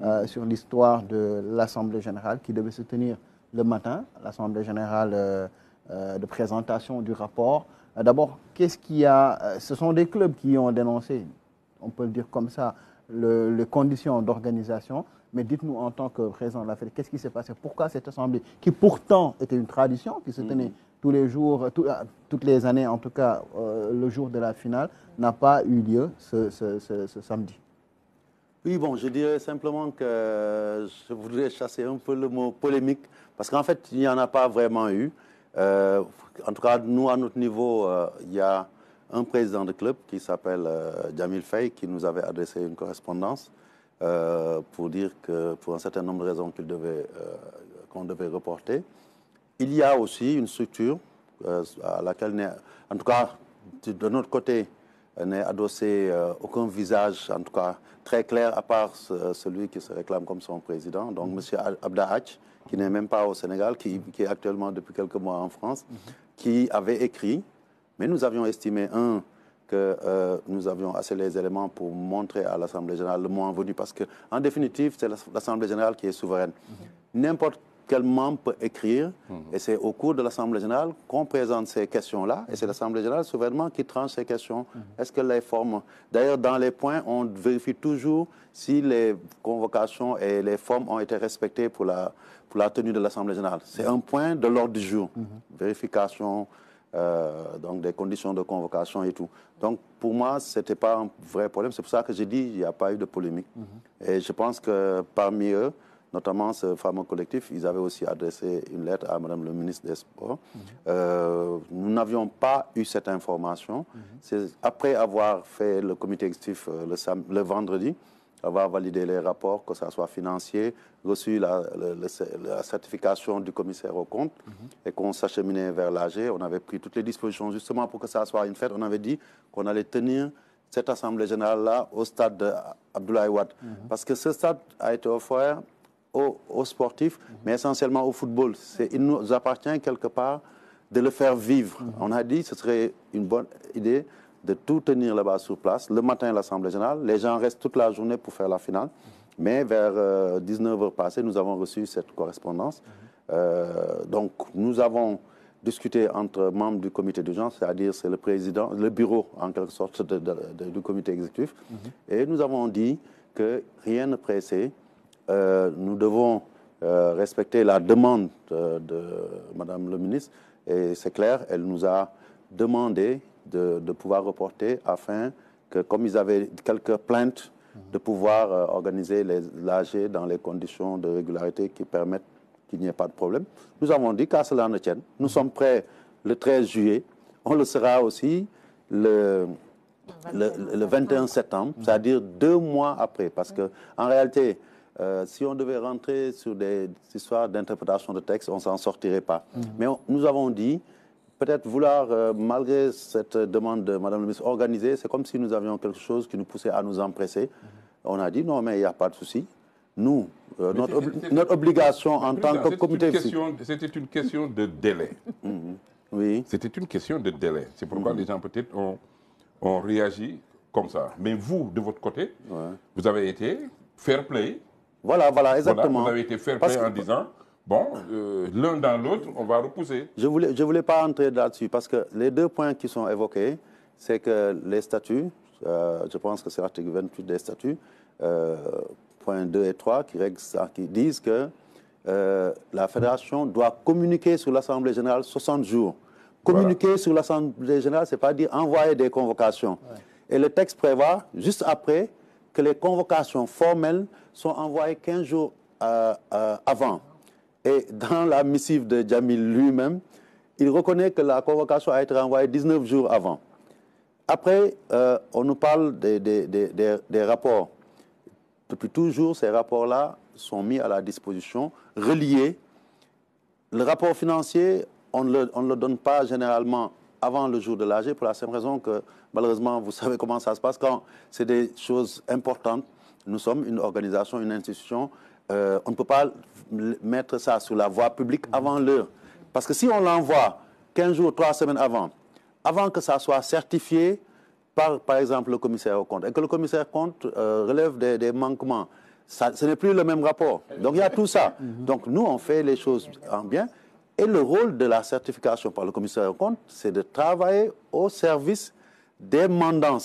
Euh, sur l'histoire de l'Assemblée générale qui devait se tenir le matin, l'Assemblée générale euh, euh, de présentation du rapport. D'abord, qu'est-ce qu'il a Ce sont des clubs qui ont dénoncé, on peut le dire comme ça, les conditions d'organisation. Mais dites-nous en tant que président de la Fédération, qu'est-ce qui s'est passé Pourquoi cette assemblée, qui pourtant était une tradition, qui se mhm. tenait tous les jours, toutes les années en tout cas, le jour de la finale, n'a pas eu lieu ce samedi oui, bon, je dirais simplement que je voudrais chasser un peu le mot polémique, parce qu'en fait, il n'y en a pas vraiment eu. Euh, en tout cas, nous, à notre niveau, euh, il y a un président de club qui s'appelle Djamil euh, Jamil Fay, qui nous avait adressé une correspondance pour dire que, pour un certain nombre de raisons qu'on devait, qu'on devait reporter. Il y a aussi une structure à laquelle, en tout cas, de notre côté, euh, n'est adossé euh, aucun visage, en tout cas très clair, à part celui qui se réclame comme son président, donc mhm. Monsieur M. Abda qui n'est même pas au Sénégal, qui, est actuellement depuis quelques mois en France, mhm. qui avait écrit, mais nous avions estimé, un, que euh, nous avions assez les éléments pour montrer à l'Assemblée générale le moment venu, parce que en définitive, c'est l'Assemblée générale qui est souveraine. Mhm. N'importe quel membre peut écrire. Mhm. Et c'est au cours de l'Assemblée générale qu'on présente ces questions-là. Et c'est l'Assemblée générale souverainement qui tranche ces questions. Mhm. Est-ce que les formes... D'ailleurs, dans les points, on vérifie toujours si les convocations et les formes ont été respectées pour la, pour la tenue de l'Assemblée générale. C'est un point de l'ordre du jour. Mhm. Vérification, euh, donc des conditions de convocation et tout. Donc pour moi, ce n'était pas un vrai problème. C'est pour ça que j'ai dit qu'il n'y a pas eu de polémique. Et je pense que parmi eux, Notamment, ce fameux collectif, ils avaient aussi adressé une lettre à Madame le ministre des Sports. Mhm. Euh, nous n'avions pas eu cette information. Mhm. C'est après avoir fait le comité exécutif euh, le, vendredi, avoir validé les rapports, que ça soit financier, reçu la, certification du commissaire au compte mhm. et qu'on s'acheminait vers l'AG. On avait pris toutes les dispositions justement pour que ça soit une fête. On avait dit qu'on allait tenir cette assemblée générale-là au stade d'Abdoulaye Wade. Parce que ce stade a été offert aux, sportifs, mais essentiellement au football. Il nous appartient quelque part de le faire vivre. On a dit que ce serait une bonne idée de tout tenir là-bas sur place. Le matin, l'Assemblée générale, les gens restent toute la journée pour faire la finale. Mais vers 19h euh, passées, nous avons reçu cette correspondance. Euh, donc, nous avons discuté entre membres du comité gens, c'est-à-dire c'est le président, le bureau en quelque sorte du comité exécutif. Et nous avons dit que rien ne pressait, euh, nous devons euh, respecter la demande euh, de, Mme Madame le ministre. Et c'est clair, elle nous a demandé de, pouvoir reporter afin que, comme ils avaient quelques plaintes, de pouvoir organiser les l'AG dans les conditions de régularité qui permettent qu'il n'y ait pas de problème. Nous avons dit qu'à cela ne tienne. Nous sommes prêts le 13 juillet. On le sera aussi le, le, 21 septembre, c'est-à-dire deux mois après. Parce que en réalité, euh, si on devait rentrer sur des histoires d'interprétation de texte, on s'en sortirait pas. Mm. Mais nous avons dit, peut-être vouloir, euh, malgré cette demande de Mme le ministre, organiser, c'est comme si nous avions quelque chose qui nous poussait à nous empresser. Mm. On a dit non, mais il n'y a pas de souci. Nous, euh, notre, obligation en tant que comité. C'était une question de délai. Mm-hmm. Oui. C'était une question de délai. C'est pourquoi mm-hmm. les gens, peut-être, ont, ont, réagi comme ça. Mais vous, de votre côté, vous avez été fair play. Voilà, voilà, exactement. vous avez été fait en disant, bon, euh, l'un dans l'autre, on va repousser. Je ne voulais, je voulais pas entrer là-dessus parce que les deux points qui sont évoqués, c'est que les statuts, euh, je pense que c'est l'article 28 des statuts, euh, points 2 et 3, qui, qui disent que euh, la fédération doit communiquer sur l'Assemblée générale 60 jours. Communiquer sur l'Assemblée générale, ce n'est pas dire envoyer des convocations. Et le texte prévoit, juste après, que les convocations formelles sont envoyées 15 jours euh, euh, avant. Et dans la missive de Jamil lui-même, il reconnaît que la convocation a été envoyée 19 jours avant. Après, euh, on nous parle des, rapports. Depuis toujours, ces rapports-là sont mis à la disposition, reliés. Le rapport financier, on ne le donne pas généralement avant le jour de l'âge, pour la même raison que, malheureusement, vous savez comment ça se passe. Quand c'est des choses importantes, nous sommes une organisation, une institution, euh, on ne peut pas mettre ça sur la voie publique avant l'heure. Parce que si on l'envoie 15 jours, 3 semaines avant, avant que ça soit certifié par, par exemple, le commissaire au compte, et que le commissaire compte euh, relève des, manquements, ça, ce n'est plus le même rapport. Donc il y a tout ça. Mhm. Donc nous, on fait les choses en bien. Et le rôle de la certification par le commissaire aux comptes, c'est de travailler au service des mandants.